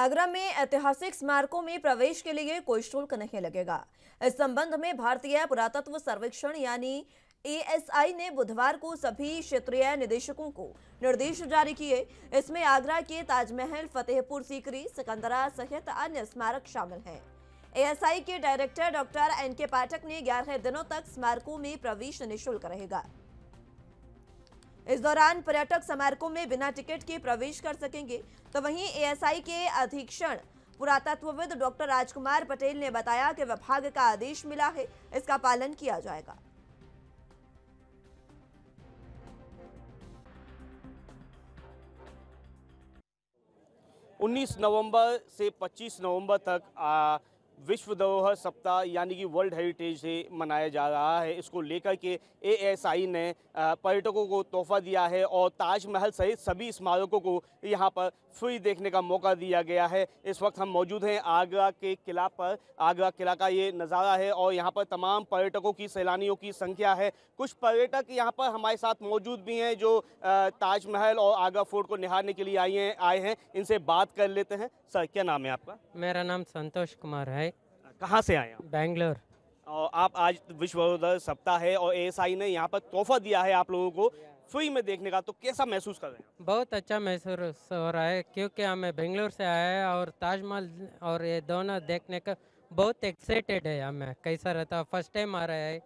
आगरा में ऐतिहासिक स्मारकों में प्रवेश के लिए कोई शुल्क नहीं लगेगा इस संबंध में भारतीय पुरातत्व सर्वेक्षण यानी एएसआई ने बुधवार को सभी क्षेत्रीय निदेशकों को निर्देश जारी किए इसमें आगरा के ताजमहल फतेहपुर सीकरी सिकंदरा सहित अन्य स्मारक शामिल हैं एएसआई के डायरेक्टर डॉक्टर एन के पाठक ने ग्यारह दिनों तक स्मारकों में प्रवेश निःशुल्क रहेगा इस दौरान पर्यटक स्मारकों में बिना टिकट के प्रवेश कर सकेंगे तो वहीं एएसआई के अधीक्षण पुरातत्वविद डॉक्टर राजकुमार पटेल ने बताया कि विभाग का आदेश मिला है इसका पालन किया जाएगा उन्नीस नवंबर से पच्चीस नवंबर तक विश्व धरोहर सप्ताह यानी कि वर्ल्ड हेरिटेज डे मनाया जा रहा है इसको लेकर के एएसआई ने पर्यटकों को तोहफा दिया है और ताजमहल सहित सभी स्मारकों को यहाँ पर फ्री देखने का मौका दिया गया है इस वक्त हम मौजूद हैं आगरा के किला पर आगरा किला का ये नज़ारा है और यहाँ पर तमाम पर्यटकों की सैलानियों की संख्या है कुछ पर्यटक यहाँ पर हमारे साथ मौजूद भी हैं जो ताजमहल और आगरा फोर्ट को निहारने के लिए आई हैं आए हैं इनसे बात कर लेते हैं सर क्या नाम है आपका मेरा नाम संतोष कुमार है कहाँ से आए हैं बैंगलोर और आप आज विश्व सप्ताह है और एएसआई ने यहाँ पर तोहफा दिया है आप लोगों को फ्री में देखने का तो कैसा महसूस कर रहे हैं बहुत अच्छा महसूस हो रहा है क्योंकि हमें बेंगलोर से आया है और ताजमहल और ये दोनों देखने का बहुत एक्साइटेड है हमें कैसा रहता फर्स्ट टाइम आ रहा है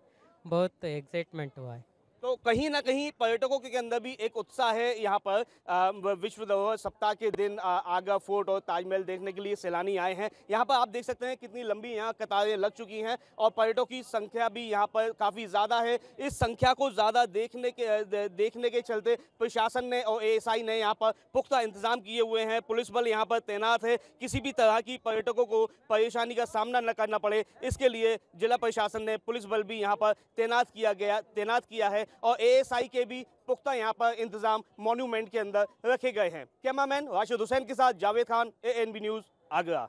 बहुत एक्साइटमेंट हुआ है तो कहीं ना कहीं पर्यटकों के अंदर भी एक उत्साह है यहाँ पर विश्व धरोहर सप्ताह के दिन आगरा फोर्ट और ताजमहल देखने के लिए सैलानी आए हैं यहाँ पर आप देख सकते हैं कितनी लंबी यहाँ कतारें लग चुकी हैं और पर्यटकों की संख्या भी यहाँ पर काफ़ी ज़्यादा है इस संख्या को ज़्यादा देखने के देखने के चलते प्रशासन ने और ए ने यहाँ पर पुख्ता इंतजाम किए हुए हैं पुलिस बल यहाँ पर तैनात है किसी भी तरह की पर्यटकों को परेशानी का सामना न करना पड़े इसके लिए जिला प्रशासन ने पुलिस बल भी यहाँ पर तैनात किया गया तैनात किया है है और आई के भी पुख्ता यहाँ पर इंतजाम मॉन्यूमेंट के अंदर रखे गए हैं कैमरामैन राशिद हुसैन के साथ जावेद खान ए न्यूज़ आगरा